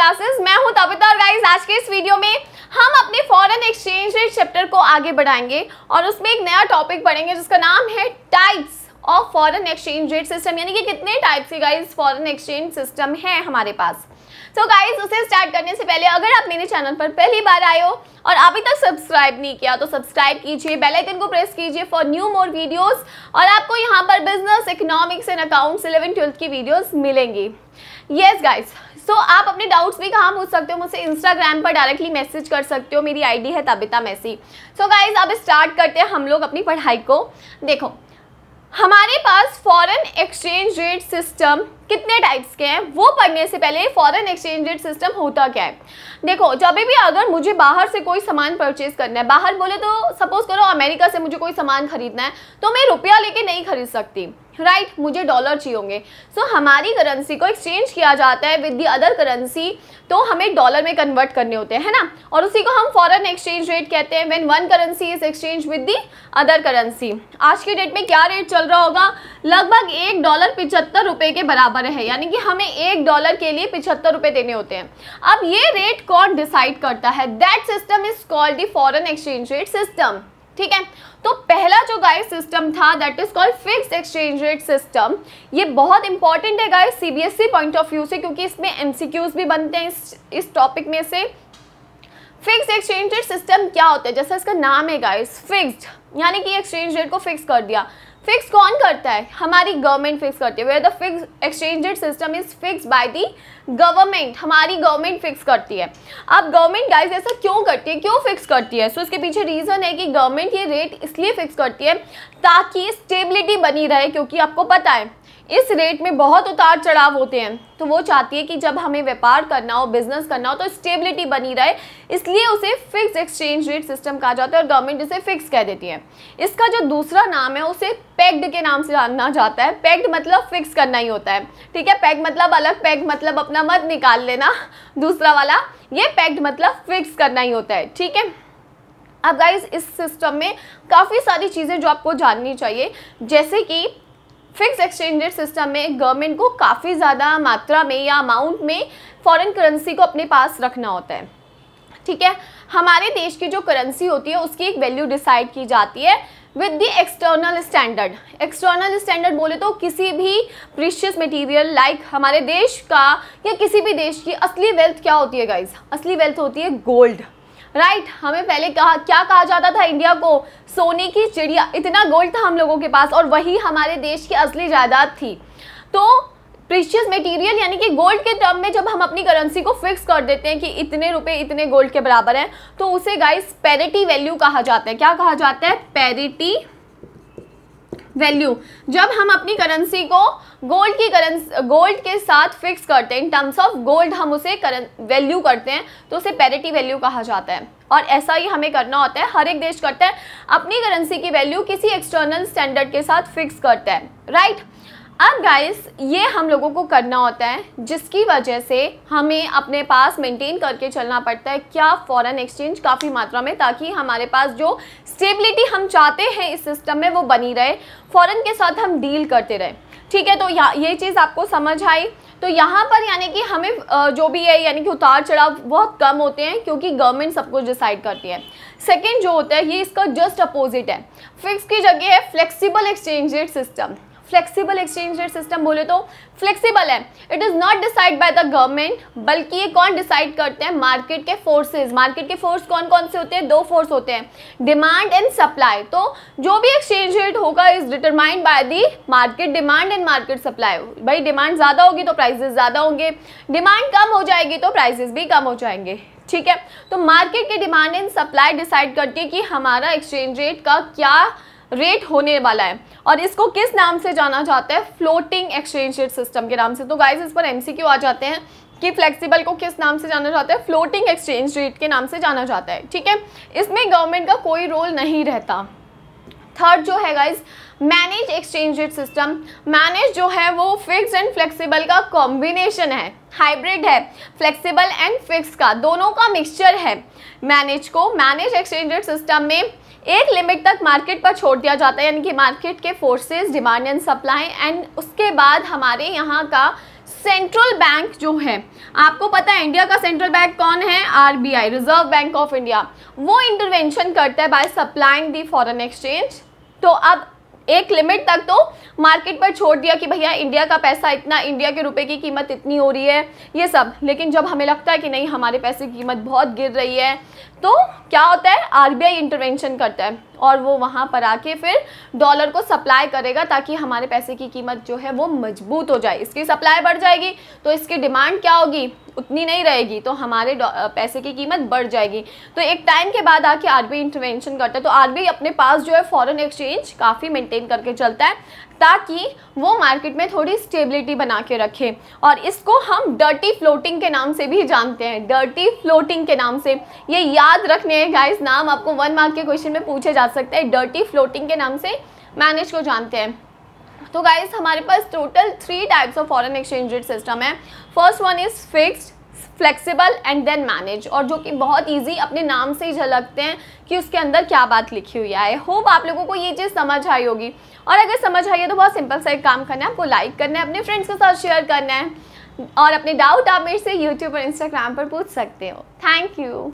Classes मैं हूं तबिता और गाइस आज के इस वीडियो में हम अपने फॉरेन एक्सचेंज रेट चैप्टर को आगे बढ़ाएंगे और उसमें एक नया टॉपिक पढ़ेंगे जिसका नाम है types of foreign exchange rate system यानी कि कितने टाइप्स के गाइस फॉरेन एक्सचेंज सिस्टम है हमारे पास सो so गाइस उसे स्टार्ट करने से पहले अगर आप मेरे चैनल पर पहली बार आए हो और अभी तक सब्सक्राइब नहीं किया तो सब्सक्राइब कीजिए बेल आइकन को प्रेस कीजिए फॉर न्यू मोर वीडियोस और आपको यहाँ पर business economics and accounts eleven twelfth की वीडियोस मिलेंगी येस गाइस सो आप अपने डाउट्स भी कहाँ पूछ सकते हो मुझसे इंस्टाग्राम पर डायरेक्टली मैसेज कर सकते हो मेरी आईडी है तबिता मैसी सो गाइज अब स्टार्ट करते हैं हम लोग अपनी पढ़ाई को देखो हमारे पास फॉरेन एक्सचेंज रेट सिस्टम कितने टाइप्स के हैं वो पढ़ने से पहले फॉरेन एक्सचेंज रेट सिस्टम होता क्या है देखो जब भी अगर मुझे बाहर से कोई सामान परचेज करना है बाहर बोले तो सपोज करो अमेरिका से मुझे कोई सामान खरीदना है तो मैं रुपया लेके नहीं खरीद सकती राइट right, मुझे डॉलर चाहिए होंगे सो so, हमारी करेंसी को एक्सचेंज किया जाता है विद दी अदर करेंसी तो हमें डॉलर में कन्वर्ट करने होते हैं है ना और उसी को हम फॉरेन एक्सचेंज रेट कहते हैं when one currency is exchange with the other currency आज के डेट में क्या रेट चल रहा होगा लगभग एक डॉलर पिछहत्तर रुपये के बराबर है यानी कि हमें एक डॉलर के लिए पिछहत्तर रुपये देने होते हैं अब ये रेट कौन डिसाइड करता है that system is called the foreign exchange rate system ठीक है तो पहला जो गाइस सिस्टम था that is called fixed exchange rate system ये बहुत इंपॉर्टेंट है guys CBSE point of view से क्योंकि इसमें एमसीक्यूज भी बनते हैं इस टॉपिक में से फिक्स एक्सचेंज रेट सिस्टम क्या होता है जैसा इसका नाम है गाइस फिक्स्ड यानी कि एक्सचेंज रेट को फिक्स कर दिया फिक्स कौन करता है हमारी गवर्नमेंट फिक्स करती है where the fix exchange rate system is fix by the government हमारी गवर्नमेंट फिक्स करती है अब गवर्नमेंट गाइस ऐसा क्यों करती है क्यों फिक्स करती है सो so, इसके पीछे रीज़न है कि गवर्नमेंट ये रेट इसलिए फिक्स करती है ताकि स्टेबिलिटी बनी रहे क्योंकि आपको पता है इस रेट में बहुत उतार चढ़ाव होते हैं तो वो चाहती है कि जब हमें व्यापार करना हो बिजनेस करना हो तो स्टेबिलिटी बनी रहे इसलिए उसे फिक्स एक्सचेंज रेट सिस्टम कहा जाता है और गवर्नमेंट इसे फिक्स कह देती है इसका जो दूसरा नाम है उसे पेग्ड के नाम से जाना जाता है पैग्ड मतलब फिक्स करना ही होता है ठीक है पैग मतलब अलग पैग मतलब अपना मत निकाल लेना दूसरा वाला ये पेग्ड मतलब फिक्स करना ही होता है ठीक है अब गाइज इस सिस्टम में काफ़ी सारी चीज़ें जो आपको जाननी चाहिए जैसे कि फिक्स एक्सचेंज रेट सिस्टम में गवर्नमेंट को काफ़ी ज़्यादा मात्रा में या अमाउंट में फॉरेन करेंसी को अपने पास रखना होता है ठीक है हमारे देश की जो करेंसी होती है उसकी एक वैल्यू डिसाइड की जाती है with the external standard external standard बोले तो किसी भी प्रीशियस मटेरियल लाइक हमारे देश का या किसी भी देश की असली वेल्थ क्या होती है गाइज असली वेल्थ होती है गोल्ड राइट right, हमें पहले कहा क्या कहा जाता था इंडिया को सोने की चिड़िया इतना गोल्ड था हम लोगों के पास और वही हमारे देश की असली जायदाद थी तो प्रीशियस मटेरियल यानी कि गोल्ड के टर्म में जब हम अपनी करेंसी को फिक्स कर देते हैं कि इतने रुपए इतने गोल्ड के बराबर है तो उसे गाइस पेरिटी वैल्यू कहा जाता है क्या कहा जाता है पेरिटी वैल्यू जब हम अपनी करेंसी को गोल्ड की करेंसी गोल्ड के साथ फिक्स करते हैं इन टर्म्स ऑफ गोल्ड हम उसे वैल्यू करते हैं तो उसे पैरिटी वैल्यू कहा जाता है और ऐसा ही हमें करना होता है हर एक देश करता है अपनी करेंसी की वैल्यू किसी एक्सटर्नल स्टैंडर्ड के साथ फिक्स करता है राइट right? अब गाइस ये हम लोगों को करना होता है जिसकी वजह से हमें अपने पास मेंटेन करके चलना पड़ता है क्या फॉरेन एक्सचेंज काफ़ी मात्रा में ताकि हमारे पास जो स्टेबिलिटी हम चाहते हैं इस सिस्टम में वो बनी रहे फॉरेन के साथ हम डील करते रहे ठीक है तो ये चीज़ आपको समझ आई तो यहाँ पर यानी कि हमें जो भी है यानी कि उतार चढ़ाव बहुत कम होते हैं क्योंकि गवर्नमेंट सब कुछ डिसाइड करती है सेकेंड जो होता है ये इसका जस्ट अपोजिट है फिक्स की जगह है flexible exchange rate system flexible exchange rate system बोले तो फ्लेक्सिबल है it is not decide by the government बल्कि ये कौन डिसाइड करते हैं मार्केट के फोर्सेज मार्केट के फोर्स कौन कौन से होते हैं दो फोर्स होते हैं डिमांड एंड सप्लाई तो जो भी एक्सचेंज रेट होगा is determined by the market demand and market supply भाई डिमांड ज़्यादा होगी तो प्राइजेस ज़्यादा होंगे डिमांड कम हो जाएगी तो प्राइजेस भी कम हो जाएंगे ठीक है तो मार्केट की डिमांड एंड सप्लाई डिसाइड करती है कि हमारा एक्सचेंज रेट का क्या रेट होने वाला है और इसको किस नाम से जाना जाता है फ्लोटिंग एक्सचेंज रेट सिस्टम के नाम से तो गाइज इस पर एम आ जाते हैं कि फ्लेक्सिबल को किस नाम से जाना जाता है फ्लोटिंग एक्सचेंज रेट के नाम से जाना जाता है ठीक है इसमें गवर्नमेंट का कोई रोल नहीं रहता थर्ड जो है guys manage exchange rate system manage जो है वो फिक्स एंड फ्लेक्सिबल का कॉम्बिनेशन है हाइब्रिड है फ्लेक्सिबल एंड फिक्स का दोनों का मिक्सचर है मैनेज को मैनेज एक्सचेंज रेट सिस्टम में एक लिमिट तक मार्केट पर छोड़ दिया जाता है यानी कि मार्केट के forces demand and supply and उसके बाद हमारे यहाँ का सेंट्रल बैंक जो है आपको पता है इंडिया का सेंट्रल बैंक कौन है RBI reserve bank of India वो इंटरवेंशन करता है by supplying the foreign exchange तो अब एक लिमिट तक तो मार्केट पर छोड़ दिया कि भैया इंडिया का पैसा इतना इंडिया के रुपए की कीमत इतनी हो रही है ये सब लेकिन जब हमें लगता है कि नहीं हमारे पैसे की कीमत बहुत गिर रही है तो क्या होता है आरबीआई इंटरवेंशन करता है और वो वहाँ पर आके फिर डॉलर को सप्लाई करेगा ताकि हमारे पैसे की कीमत जो है वो मजबूत हो जाए इसकी सप्लाई बढ़ जाएगी तो इसकी डिमांड क्या होगी उतनी नहीं रहेगी तो हमारे पैसे की कीमत बढ़ जाएगी तो एक टाइम के बाद आके आरबीआई इंटरवेंशन करता है तो आरबीआई अपने पास जो है फॉरेन एक्सचेंज काफ़ी मेंटेन करके चलता है ताकि वो मार्केट में थोड़ी स्टेबिलिटी बना के रखे और इसको हम डर्टी फ्लोटिंग के नाम से भी जानते हैं डर्टी फ्लोटिंग के नाम से ये याद रखने हैं गाइस नाम आपको वन मार्क के क्वेश्चन में पूछे जा सकते हैं डर्टी फ्लोटिंग के नाम से मैनेज को जानते हैं तो गाइज हमारे पास total three types of foreign exchange rate system है first one is fix flexible and then manage और जो कि बहुत इजी अपने नाम से ही झलकते हैं कि उसके अंदर क्या बात लिखी हुई है आई होप आप लोगों को ये चीज़ समझ आई होगी और अगर समझ आई है तो बहुत सिंपल सा एक काम करना है आपको लाइक करना है अपने फ्रेंड्स के साथ शेयर करना है और अपने डाउट आप मेरे से यूट्यूब और इंस्टाग्राम पर पूछ सकते हो थैंक यू